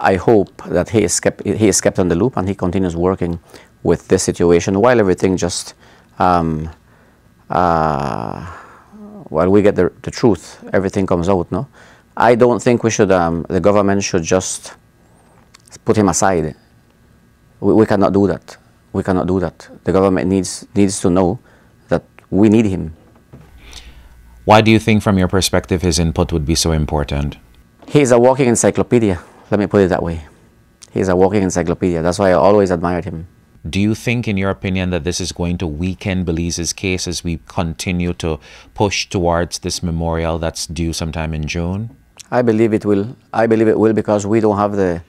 I hope that he is kept he is kept in the loop and he continues working with this situation while everything just um, uh, while we get the, the truth everything comes out no I don't think we should um, the government should just put him aside we, we cannot do that we cannot do that the government needs needs to know that we need him why do you think from your perspective his input would be so important he's a walking encyclopedia let me put it that way. He's a walking encyclopedia. That's why I always admired him. Do you think, in your opinion, that this is going to weaken Belize's case as we continue to push towards this memorial that's due sometime in June? I believe it will. I believe it will because we don't have the,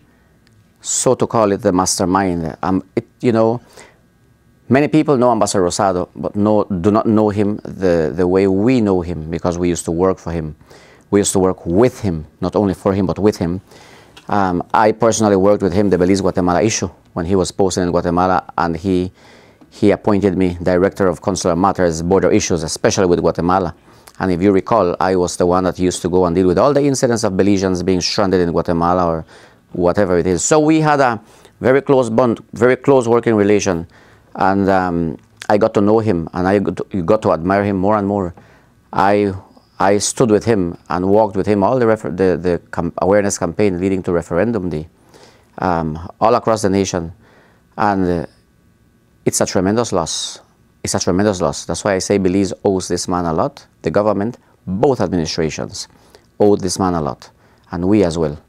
so to call it, the mastermind. Um, it, you know, many people know Ambassador Rosado, but no, do not know him the, the way we know him because we used to work for him. We used to work with him, not only for him, but with him. Um, I personally worked with him the Belize Guatemala issue when he was posted in Guatemala, and he he appointed me director of consular matters, border issues, especially with Guatemala. And if you recall, I was the one that used to go and deal with all the incidents of Belizeans being stranded in Guatemala or whatever it is. So we had a very close bond, very close working relation, and um, I got to know him, and I got to, got to admire him more and more. I I stood with him and walked with him all the, the, the com awareness campaign leading to referendum day, um, all across the nation. And uh, it's a tremendous loss. It's a tremendous loss. That's why I say Belize owes this man a lot. The government, both administrations, owe this man a lot, and we as well.